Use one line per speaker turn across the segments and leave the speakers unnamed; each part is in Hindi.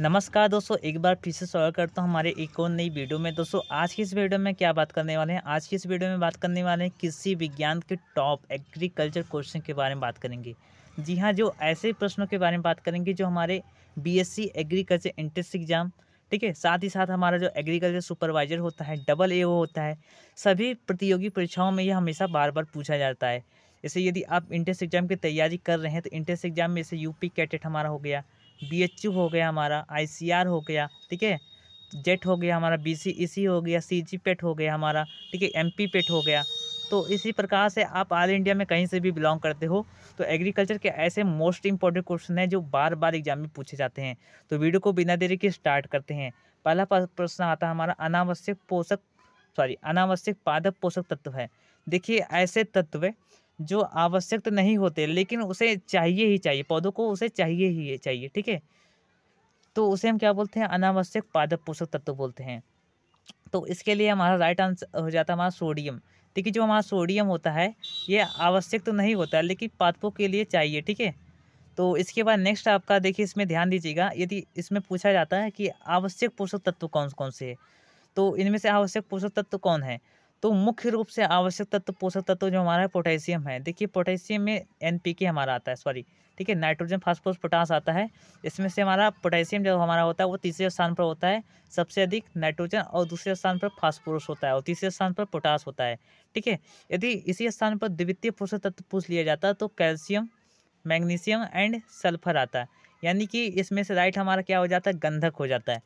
नमस्कार दोस्तों एक बार फिर से स्वागत करता हूँ हमारे एक और नई वीडियो में दोस्तों आज की इस वीडियो में क्या बात करने वाले हैं आज की इस वीडियो में बात करने वाले हैं कृषि विज्ञान के टॉप एग्रीकल्चर क्वेश्चन के बारे में बात करेंगे जी हाँ जो ऐसे प्रश्नों के बारे में बात करेंगे जो हमारे सी एग्रीकल्चर एंट्रेंस एग्जाम ठीक है साथ ही साथ हमारा जो एग्रीकल्चर सुपरवाइजर होता है डबल ए होता है सभी प्रतियोगी परीक्षाओं में यह हमेशा बार बार पूछा जाता है जैसे यदि आप इंट्रेंस एग्जाम की तैयारी कर रहे हैं तो इंट्रेंस एग्जाम में जैसे यूपी कैटेट हमारा हो गया बी हो गया हमारा आई हो गया ठीक है जेट हो गया हमारा बी सी e हो गया सी पेट हो गया हमारा ठीक है एम पेट हो गया तो इसी प्रकार से आप ऑल इंडिया में कहीं से भी बिलोंग करते हो तो एग्रीकल्चर के ऐसे मोस्ट इंपॉर्टेंट क्वेश्चन हैं जो बार बार एग्जाम में पूछे जाते हैं तो वीडियो को बिना देरी के स्टार्ट करते हैं पहला प्रश्न आता है हमारा अनावश्यक पोषक सॉरी अनावश्यक पादप पोषक तत्व है देखिए ऐसे तत्व जो आवश्यक तो नहीं होते लेकिन उसे चाहिए ही चाहिए पौधों को उसे चाहिए ही चाहिए ठीक है तो उसे हम क्या बोलते हैं अनावश्यक पादप पोषक तत्व बोलते हैं तो इसके लिए हमारा राइट आंसर हो जाता है हमारा सोडियम ठीक है जो हमारा सोडियम होता है ये आवश्यक तो नहीं होता लेकिन पादपों के लिए चाहिए ठीक है तो इसके बाद नेक्स्ट आपका देखिए इसमें ध्यान दीजिएगा यदि इसमें पूछा जाता है कि आवश्यक पोषक तत्व कौन कौन से है तो इनमें से आवश्यक पोषक तत्व कौन है तो मुख्य रूप से आवश्यक तत्व पोषक तत्व जो हमारा है पोटेशियम है देखिए पोटेशियम में एन हमारा आता है सॉरी ठीक है नाइट्रोजन फास्फोरस पोटास आता है इसमें से हमारा पोटेशियम जो हमारा होता है वो तीसरे स्थान पर होता है सबसे अधिक नाइट्रोजन और दूसरे स्थान पर फास्फोरस होता है और तीसरे स्थान पर पोटास होता है ठीक है यदि इसी स्थान पर द्वितीय पोषक तत्व पूछ लिया जाता तो कैल्शियम मैग्नीशियम एंड सल्फर आता है यानी कि इसमें से राइट हमारा क्या हो जाता है गंधक हो जाता है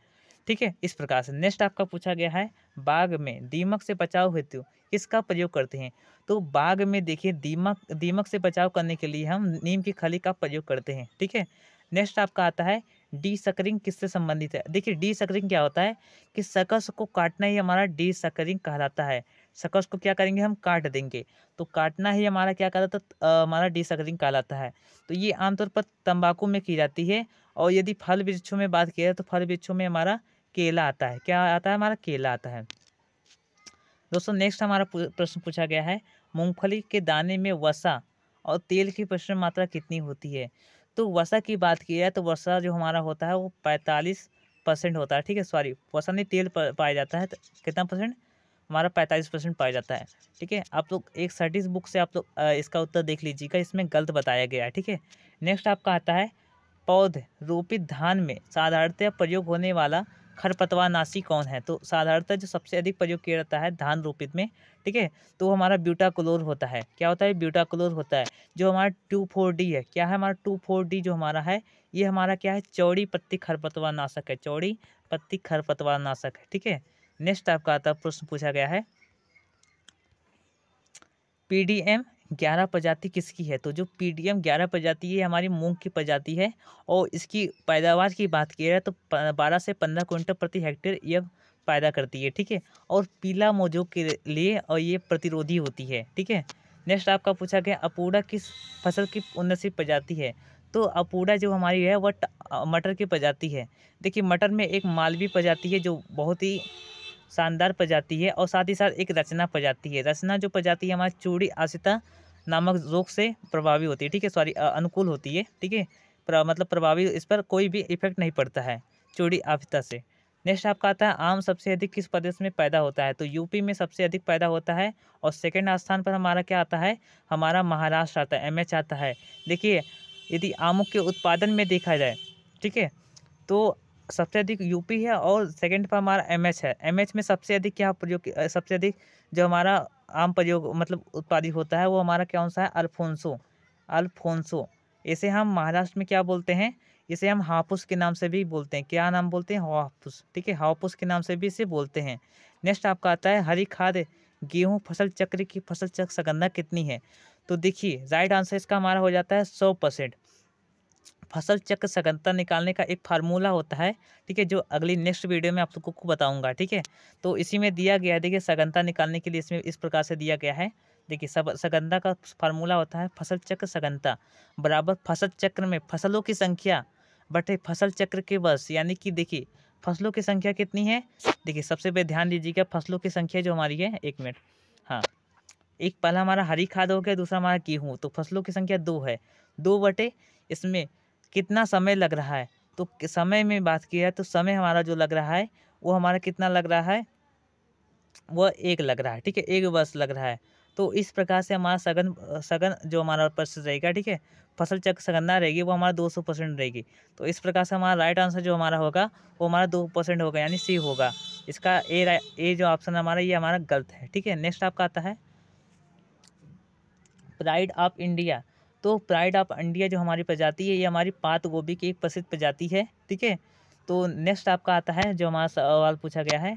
ठीक है इस प्रकार से नेक्स्ट आपका पूछा गया है बाग में दीमक से बचाव हेतु किसका प्रयोग करते हैं तो बाग में देखिए दीमक दीमक से बचाव करने के लिए हम नीम की खली का प्रयोग करते हैं ठीक है नेक्स्ट आपका आता है डी सकरिंग किससे संबंधित है देखिए डी सकरिंग क्या होता है कि सकस को काटना ही हमारा डी सकरिंग कहलाता है सकस को क्या करेंगे हम काट देंगे तो काटना ही हमारा क्या कहलाता है हमारा डी सकरिंग कहलाता है तो ये आमतौर पर तंबाकू में की जाती है और यदि फल वृक्षों में बात किया जाए तो फल वृक्षों में हमारा केला आता है क्या आता है हमारा केला आता है दोस्तों नेक्स्ट हमारा प्रश्न पूछा गया है मूंगफली के दाने में वसा और तेल की प्रश्न मात्रा कितनी होती है तो वसा की बात की जाए तो वसा जो हमारा होता है वो पैंतालीस परसेंट होता है ठीक है सॉरी वसा नहीं तेल पाया जाता है तो कितना परसेंट हमारा पैंतालीस परसेंट पाया जाता है ठीक है आप लोग एक सर्टिस बुक से आप लोग इसका उत्तर देख लीजिएगा इसमें गलत बताया गया है ठीक है नेक्स्ट आपका आता है पौध रोपित धान में साधारणतः प्रयोग होने वाला नाशी कौन है तो साधारणतः जो सबसे अधिक प्रयोग किया जाता है धान रोपित में ठीक है तो हमारा ब्यूटाक्लोर होता है क्या होता है ब्यूटाक्लोर होता है जो हमारा टू फोर डी है क्या है हमारा टू फोर डी जो हमारा है ये हमारा क्या है चौड़ी पत्ती खरपतवार नाशक है चौड़ी पत्ती खरपतवार नाशक है ठीक है नेक्स्ट आपका आता प्रश्न पूछा गया है पी डी एम ग्यारह प्रजाति किसकी है तो जो पी डी एम ग्यारह प्रजाति है हमारी मूंग की प्रजाति है और इसकी पैदावार की बात की जाए तो बारह से पंद्रह क्विंटल प्रति हेक्टेयर यह पैदा करती है ठीक है और पीला मोजो के लिए और ये प्रतिरोधी होती है ठीक है नेक्स्ट आपका पूछा गया अपूड़ा किस फसल की उन्नसी प्रजाति है तो अपूड़ा जो हमारी है वह मटर की प्रजाति है देखिए मटर में एक मालवी प्रजाति है जो बहुत ही शानदार प्रजाति है और साथ ही साथ एक रचना प्रजाति है रचना जो प्रजाति है हमारी चूड़ी आशिता नामक रोग से प्रभावी होती है ठीक है सॉरी अनुकूल होती है ठीक है मतलब प्रभावी इस पर कोई भी इफेक्ट नहीं पड़ता है चूड़ी आफिता से नेक्स्ट आपका आता है आम सबसे अधिक किस प्रदेश में पैदा होता है तो यूपी में सबसे अधिक पैदा होता है और सेकंड स्थान पर हमारा क्या आता है हमारा महाराष्ट्र आता है एम आता है देखिए यदि आमों के उत्पादन में देखा जाए ठीक है तो सबसे अधिक यूपी है और सेकंड पर हमारा एमएच है एमएच में सबसे अधिक क्या प्रयोग सबसे अधिक जो हमारा आम प्रयोग मतलब उत्पादित होता है वो हमारा कौन सा है अल्फोंसो अल्फोंसो इसे हम महाराष्ट्र में क्या बोलते हैं इसे हम हापुस के नाम से भी बोलते हैं क्या नाम बोलते हैं हापुस ठीक है हापुस के नाम से भी इसे बोलते हैं नेक्स्ट आपका आता है हरी खाद गेहूँ फसल चक्र की फसल चक्र सगंधा कितनी है तो देखिए राइट आंसर इसका हमारा हो जाता है सौ परसेंट फसल चक्र सघनता निकालने का एक फार्मूला होता है ठीक है जो अगली नेक्स्ट वीडियो में आप सबको तो बताऊंगा ठीक है तो इसी में दिया गया है देखिए सघनता निकालने के लिए इसमें इस प्रकार से दिया गया है देखिए सब सघनता का फार्मूला होता है फसल चक्र सघनता बराबर फसल चक्र में फसलों की संख्या बटे फसल चक्र के वर्ष यानी कि देखिए फसलों की संख्या कितनी है देखिए सबसे पहले ध्यान दीजिएगा फसलों की संख्या जो हमारी है एक मिनट हाँ एक पहला हमारा हरी खाद हो गया दूसरा हमारा गेहूँ तो फसलों की संख्या दो है दो बटे इसमें कितना समय लग रहा है तो समय में बात की है तो समय हमारा जो लग रहा है वो हमारा कितना लग रहा है वह एक लग रहा है ठीक है एक वर्ष लग रहा है तो इस प्रकार से हमारा सघन सघन जो हमारा प्रश्न रहेगा ठीक है फसल चक्र सघनता रहेगी वो हमारा दो सौ परसेंट रहेगी तो इस प्रकार से हमारा राइट आंसर जो हमारा होगा वो हमारा दो परसेंट होगा यानी सी होगा इसका ए ए जो ऑप्शन हमारा ये हमारा गलत है ठीक है नेक्स्ट आपका आता है प्राइड ऑफ इंडिया तो प्राइड ऑफ इंडिया जो हमारी प्रजाति है ये हमारी पात गोभी की एक प्रसिद्ध प्रजाति है ठीक है तो नेक्स्ट आपका आता है जो हमारा सवाल पूछा गया है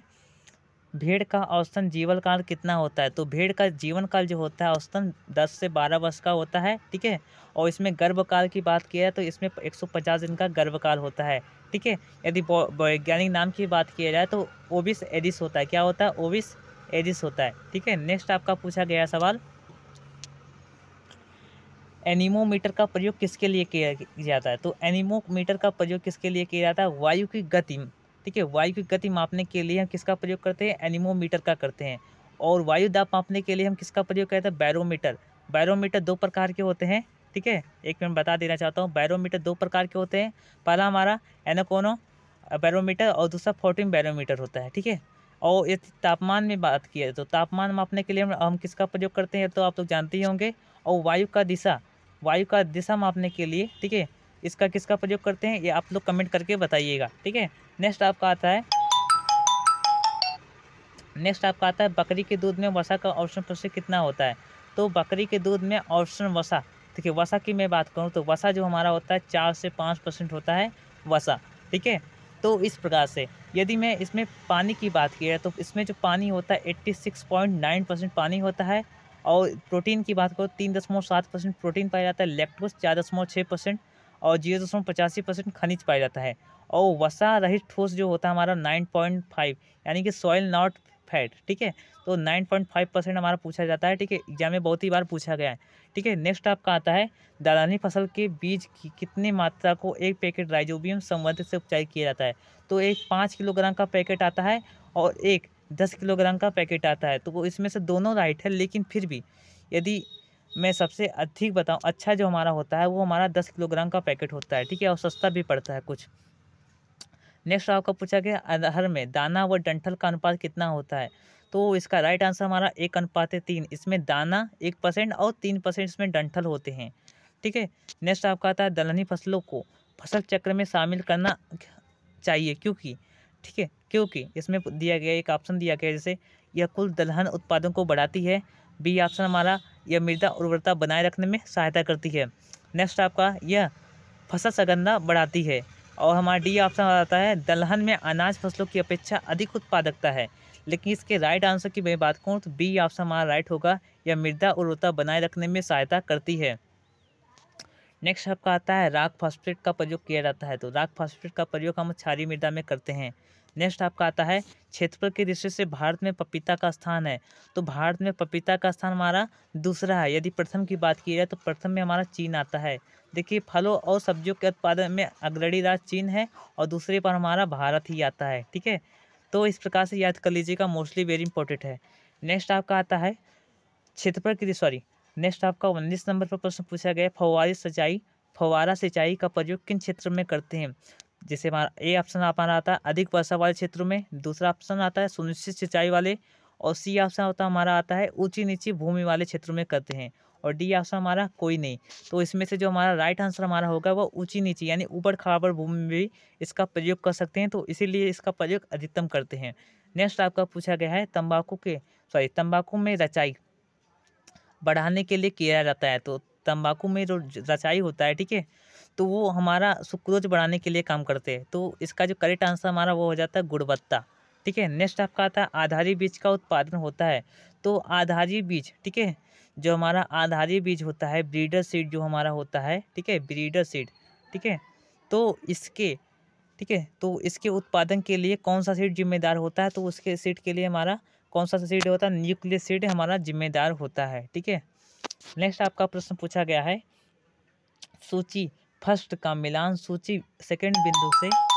भेड़ का औसतन जीवन काल कितना होता है तो भेड़ का जीवन काल जो होता है औसतन 10 से 12 वर्ष का होता है ठीक है और इसमें गर्भकाल की बात किया जाए तो इसमें 150 दिन का गर्भकाल होता है ठीक है यदि वैज्ञानिक नाम की बात किया जाए तो ओबिस एडिस होता है क्या होता है ओबिस एडिस होता है ठीक है नेक्स्ट आपका पूछा गया सवाल एनिमोमीटर का प्रयोग किसके लिए किया जाता है तो एनिमोमीटर का प्रयोग किसके लिए किया जाता है वायु की गति ठीक है वायु की गति मापने के लिए हम किसका प्रयोग करते हैं एनिमोमीटर का करते हैं और वायु दाब मापने के लिए हम किसका प्रयोग करते हैं बैरोमीटर बैरोमीटर दो प्रकार के होते हैं ठीक है एक मैं बता देना चाहता हूँ बैरोमीटर दो प्रकार के होते हैं पहला हमारा एनाकोनो बैरोमीटर और दूसरा फोर्टीन बैरोमीटर होता है ठीक है और यदि तापमान में बात की है तो तापमान मापने के लिए हम, हम किसका प्रयोग करते हैं तो आप लोग तो जानते ही होंगे और वायु का दिशा वायु का दिशा मापने के लिए ठीक है इसका किसका प्रयोग करते हैं ये आप लोग कमेंट करके बताइएगा ठीक है नेक्स्ट आपका आता है नेक्स्ट आपका आता है बकरी के दूध में वसा का औसत प्रतिशत कितना होता है तो बकरी के दूध में औसत वसा ठीक है वसा की मैं बात करूँ तो वसा जो हमारा होता है चार से पाँच परसेंट होता है वसा ठीक है तो इस प्रकार से यदि मैं इसमें पानी की बात की है तो इसमें जो पानी होता है eighty six point nine percent पानी होता है और प्रोटीन की बात करो तीन दशमलव सात परसेंट प्रोटीन पाया जाता है लेक्टोस चार दशमलव छः परसेंट और जीरो दशमलव पचासी परसेंट खनिज पाया जाता है और वसा रहित ठोस जो होता है हमारा नाइन पॉइंट फाइव यानी कि सॉइल नॉट फैट ठीक है तो नाइन पॉइंट फाइव परसेंट हमारा पूछा जाता है ठीक है एग्जाम में बहुत ही बार पूछा गया है ठीक है नेक्स्ट आपका आता है दालानी फसल के बीज की कितनी मात्रा को एक पैकेट राइजोबियम संवर्धित से उपचार किया जाता है तो एक पाँच किलोग्राम का पैकेट आता है और एक दस किलोग्राम का पैकेट आता है तो वो इसमें से दोनों राइट है लेकिन फिर भी यदि मैं सबसे अधिक बताऊँ अच्छा जो हमारा होता है वो हमारा दस किलोग्राम का पैकेट होता है ठीक है और सस्ता भी पड़ता है कुछ नेक्स्ट आपका पूछा गया अरहर में दाना व डंठल का अनुपात कितना होता है तो इसका राइट आंसर हमारा एक अनुपात है तीन इसमें दाना एक परसेंट और तीन परसेंट इसमें डंठल होते हैं ठीक है नेक्स्ट आपका आता है दलहनी फसलों को फसल चक्र में शामिल करना चाहिए क्योंकि ठीक है क्योंकि इसमें दिया गया एक ऑप्शन दिया गया जैसे यह कुल दलहन उत्पादन को बढ़ाती है बी ऑप्शन हमारा यह मृदा उर्वरता बनाए रखने में सहायता करती है नेक्स्ट आपका यह फसल सगंधा बढ़ाती है और हमारा डी ऑप्शन आता है दलहन में अनाज फसलों की अपेक्षा अधिक उत्पादकता है लेकिन इसके राइट आंसर की मैं बात करूँ तो बी ऑप्शन हमारा राइट होगा यह मृदा उर्वरता बनाए रखने में सहायता करती है नेक्स्ट आपका आता है राग फास्फेट का प्रयोग किया जाता है तो राग फास्फेट का प्रयोग हम क्षारी मृदा में करते हैं नेक्स्ट आपका आता है क्षेत्रफल की दृष्टि से भारत में पपीता का स्थान है तो भारत में पपीता का स्थान हमारा दूसरा है यदि प्रथम की बात की जाए तो प्रथम में हमारा चीन आता है देखिए फलों और सब्जियों के उत्पादन में अग्रणी राज्य चीन है और दूसरे पर हमारा भारत ही आता है ठीक है तो इस प्रकार से याद कर लीजिएगा मोस्टली वेरी इंपॉर्टेंट है नेक्स्ट आपका आता है क्षेत्रफल की सॉरी नेक्स्ट आपका उन्नीस नंबर पर प्रश्न पूछा गया फवारी सिंचाई फवारा सिंचाई का प्रयोग किन क्षेत्र में करते हैं जैसे हमारा ए ऑप्शन हमारा आता है अधिक वर्षा वाले क्षेत्रों में दूसरा ऑप्शन आता है सुनिश्चित सिंचाई वाले और सी ऑप्शन होता हमारा आता है ऊंची नीची भूमि वाले क्षेत्रों में करते हैं और डी ऑप्शन हमारा कोई नहीं तो इसमें से जो हमारा राइट आंसर हमारा होगा वो ऊंची नीची यानी ऊपर खराबर भूमि में भी इसका प्रयोग कर सकते हैं तो इसीलिए इसका प्रयोग अधिकतम करते हैं नेक्स्ट आपका पूछा गया है तम्बाकू के सॉरी तम्बाकू में रचाई बढ़ाने के लिए किया जाता है तो तम्बाकू में जो रचाई होता है ठीक है तो वो हमारा सुक्रोज बढ़ाने के लिए काम करते हैं तो इसका जो करेक्ट आंसर हमारा वो हो जाता है गुणवत्ता ठीक है नेक्स्ट आपका आता है आधारी बीज का उत्पादन होता है तो आधारी बीज ठीक है जो हमारा आधारी बीज होता है ब्रीडर सीड जो हमारा होता है ठीक है ब्रीडर सीड ठीक है तो इसके ठीक है तो इसके उत्पादन के लिए कौन सा सीड जिम्मेदार होता है तो उसके सीड के लिए हमारा कौन सा सीड होता है न्यूक्लियर सीड हमारा जिम्मेदार होता है ठीक है नेक्स्ट आपका प्रश्न पूछा गया है सूची फर्स्ट का मिलान सूची सेकंड बिंदु से